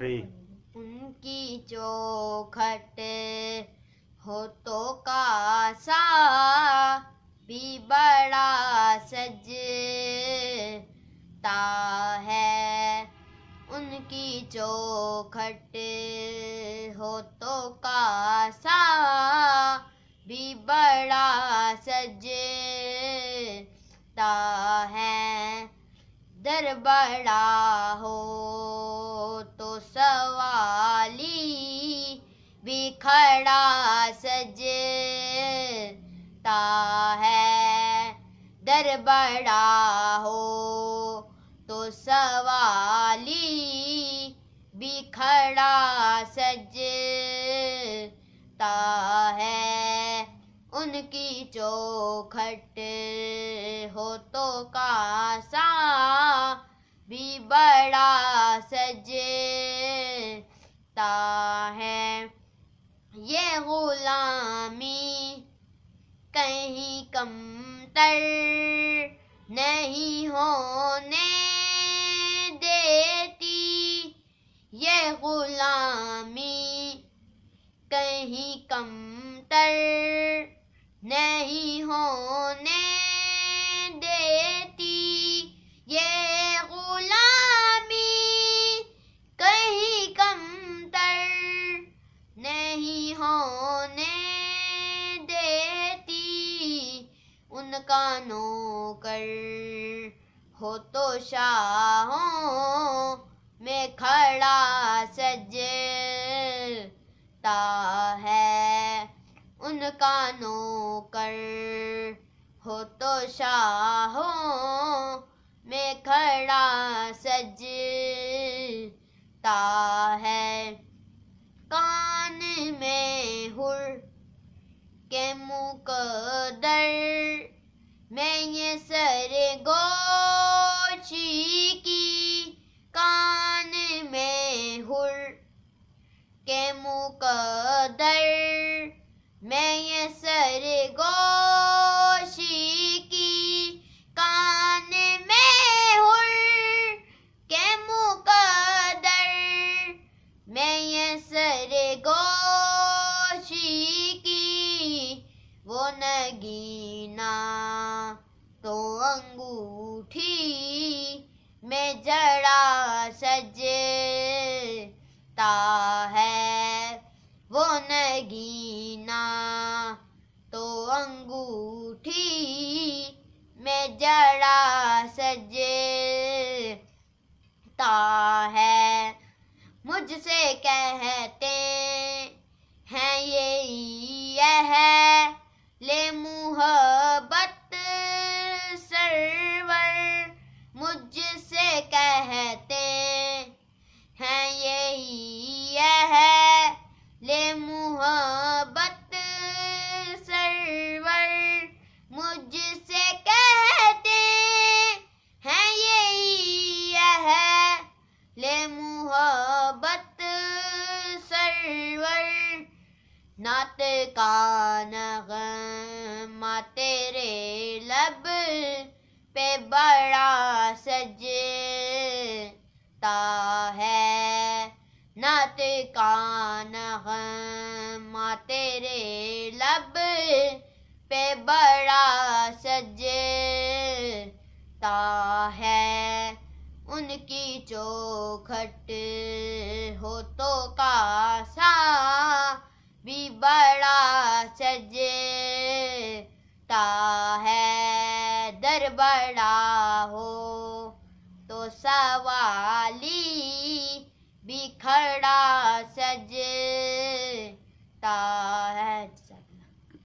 उनकी चोखट हो तो कासा भी बड़ा सजता है उनकी चोखट हो तो कासा भी बड़ा सजता है दर बड़ा हो बिखड़ा सजता है दर बड़ा हो तो सवाली बिखड़ा सजता है उनकी चौखट हो तो कासा भी बड़ा सजे कहीं कम तर नहीं होने देती ये गुलामी कहीं कम तर नहीं उनका कर हो तो शाहों में खड़ा सजता है उन कानों कर हो तो शाहों में खड़ा सजता है कान में हुर के मुकदर मैंने सर गोची की कान में हुर के मुकदर मैं अंगूठी में जड़ा सजता है वो नगीना तो अंगूठी में जड़ा सजता है मुझसे कहते हैं ये है ले मुहर नत का नगमा तेरे लब पे बड़ा सजता है नत का नगमा तेरे लब पे बड़ा सजता है उनकी चौखट हो तो का सा भी बड़ा सजता है दर बड़ा हो तो सवाली भी खड़ा सजता है